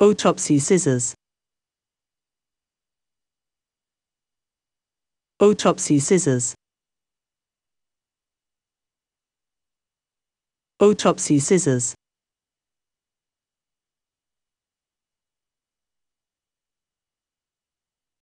Autopsy scissors. Autopsy scissors. Autopsy scissors.